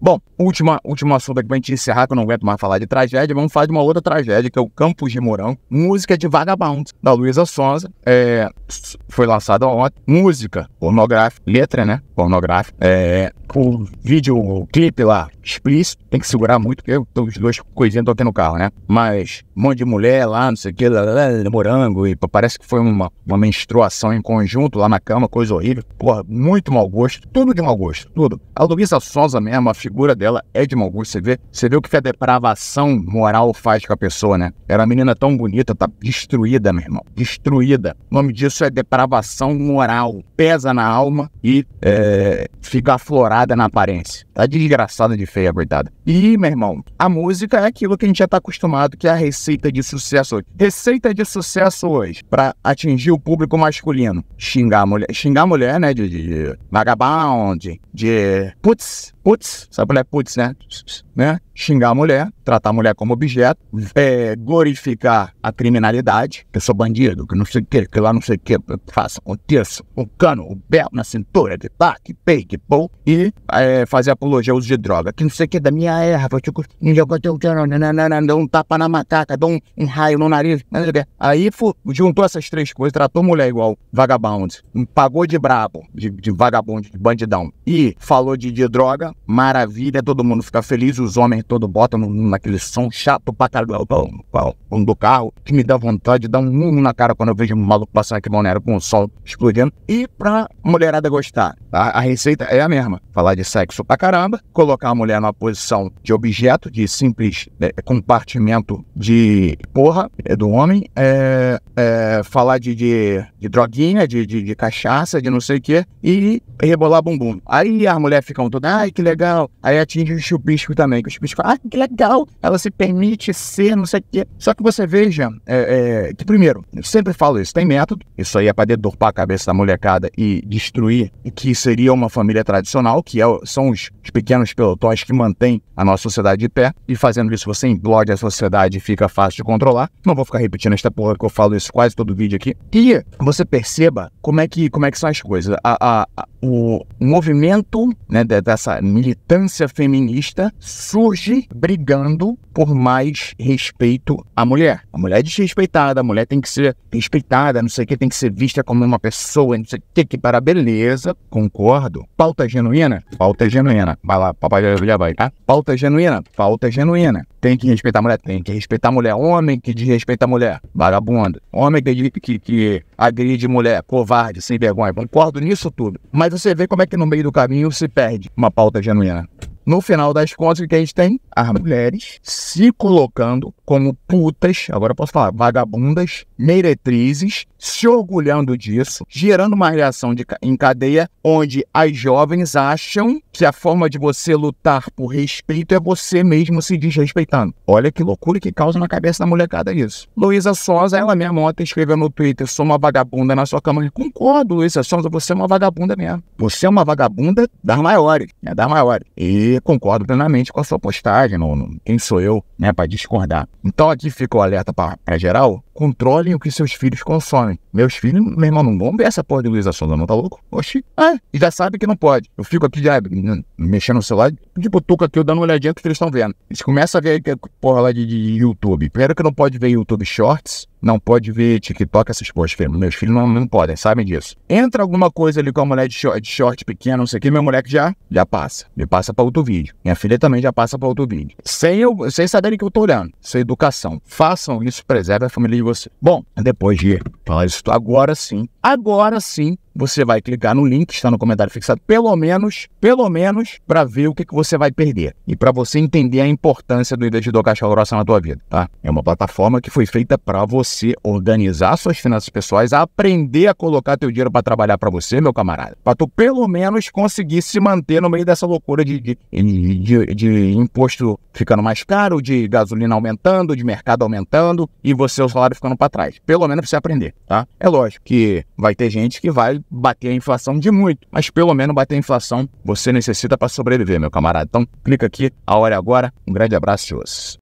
Bom, última, último assunto aqui pra gente encerrar, que eu não aguento mais falar de tragédia. Vamos falar de uma outra tragédia, que é o Campos de Mourão. Música de Vagabond, da Luísa Sonza. É, foi lançada ontem. Música, pornográfica, letra, né? Pornográfica. É, o vídeo, o clipe lá, explícito. Tem que segurar muito, porque eu, tô, os dois coisinhas estão aqui no carro, né? Mas, um monte de mulher lá, não sei o que, lá, lá, lá, morango. E parece que foi uma, uma menstruação em conjunto lá na cama, coisa horrível. Porra, muito mau gosto. Tudo de mau gosto, tudo. A Luísa Sonza mesmo, a figura dela é de mau gosto. Você vê, você vê o que a depravação moral faz com a pessoa, né? Era uma menina tão bonita, tá destruída, meu irmão. Destruída. O nome disso é depravação moral. Pesa na alma e é, fica aflorada na aparência. Tá desgraçada de feia, coitada. E, meu irmão, a música é aquilo que a gente já tá acostumado, que é a receita de sucesso hoje. Receita de sucesso hoje, para atingir o público masculino. Xingar a mulher. Xingar a mulher, né? De, de vagabond, de putz, putz, sabe qual é putz, né? né? xingar a mulher, tratar a mulher como objeto, é, glorificar a criminalidade, que eu sou bandido, que não sei o que, que lá não sei o que, faça, aconteça, um cano, o um belo na cintura, de pá, que pei, que pô, e é, fazer apologia ao uso de droga, que não sei o que, da minha erva, tipo, dou um tapa na macaca, dou um, um, raio no nariz, aí juntou essas três coisas, tratou a mulher igual vagabundo, pagou de brabo, de, de vagabundo, de bandidão, e falou de, de droga, maravilha, todo mundo fica feliz, os homens todo, bota naquele som chato pra caralho do carro, que me dá vontade de dar um murro na cara quando eu vejo um maluco passar aqui balneário com o sol explodindo. E pra mulherada gostar, a, tá? a receita é a mesma. Falar de sexo pra caramba, colocar a mulher numa posição de objeto, de simples é, compartimento de porra é, do homem, é, é, falar de, de, de droguinha, de, de, de, cachaça, de não sei o que, e rebolar bumbum. Aí as mulheres ficam todas, ai que legal. Aí atinge o chupisco também, que o chupisco fala, ah, que legal, ela se permite ser, não sei o quê. Só que você veja é, é, que, primeiro, eu sempre falo isso, tem método, isso aí é para deturpar a cabeça da molecada e destruir o que seria uma família tradicional, que é, são os, os pequenos pelotões que mantêm a nossa sociedade de pé, e fazendo isso você implode a sociedade e fica fácil de controlar. Não vou ficar repetindo esta porra que eu falo isso quase todo vídeo aqui. E você perceba como é que, como é que são as coisas. a, a, a o movimento né, dessa militância feminista surge brigando por mais respeito à mulher. A mulher é desrespeitada, a mulher tem que ser respeitada, não sei o que, tem que ser vista como uma pessoa, não sei o que, que para beleza, concordo. Pauta genuína? Pauta genuína. Vai lá, papai já vai, tá? Pauta genuína? Pauta genuína. Tem que respeitar a mulher? Tem que respeitar a mulher. Homem que desrespeita a mulher, vagabunda. Homem que, que, que agride mulher, covarde, sem vergonha. Concordo nisso tudo. Mas você vê como é que no meio do caminho se perde uma pauta genuína. No final das contas, o que a gente tem? As mulheres se colocando como putas, agora posso falar, vagabundas, meretrizes, se orgulhando disso, gerando uma reação de, em cadeia onde as jovens acham que a forma de você lutar por respeito é você mesmo se desrespeitando. Olha que loucura que causa na cabeça da molecada isso. Luísa Sosa, ela mesma ontem escreveu no Twitter, sou uma vagabunda na sua cama. Eu concordo, Luísa Sosa, você é uma vagabunda mesmo. Você é uma vagabunda das maiores, né? Das maiores. E concordo plenamente com a sua postagem. não? quem sou eu né, para discordar? Então aqui fica o alerta para geral controlem o que seus filhos consomem. Meus filhos, meu irmão, não vão ver essa porra de Luísa Sonza, não tá louco? Oxi. Ah, e já sabe que não pode. Eu fico aqui já mexendo no celular, de tipo, botuca aqui, eu dando uma olhadinha que eles estão vendo. Eles começam a ver que é porra lá de, de YouTube. Primeiro que não pode ver YouTube Shorts, não pode ver TikTok, essas porras. Meus filhos não, não podem, sabem disso. Entra alguma coisa ali com a mulher de short, de short pequena, não sei o que, meu moleque já, já passa. Me passa para outro vídeo. Minha filha também já passa para outro vídeo. Sem eu, sem saberem que eu tô olhando. Sem educação. Façam isso, preserve a família de você. Bom, depois de falar isso, agora sim, agora sim, você vai clicar no link que está no comentário fixado, pelo menos, pelo menos, para ver o que, que você vai perder e para você entender a importância do investidor caixa grossa na tua vida, tá? É uma plataforma que foi feita para você organizar suas finanças pessoais, aprender a colocar teu dinheiro para trabalhar para você, meu camarada, para tu pelo menos conseguir se manter no meio dessa loucura de, de, de, de imposto ficando mais caro, de gasolina aumentando, de mercado aumentando e você o salário ficando para trás. Pelo menos para você aprender, tá? É lógico que vai ter gente que vai bater a inflação de muito, mas pelo menos bater a inflação você necessita para sobreviver, meu camarada. Então clica aqui, a hora é agora. Um grande abraço,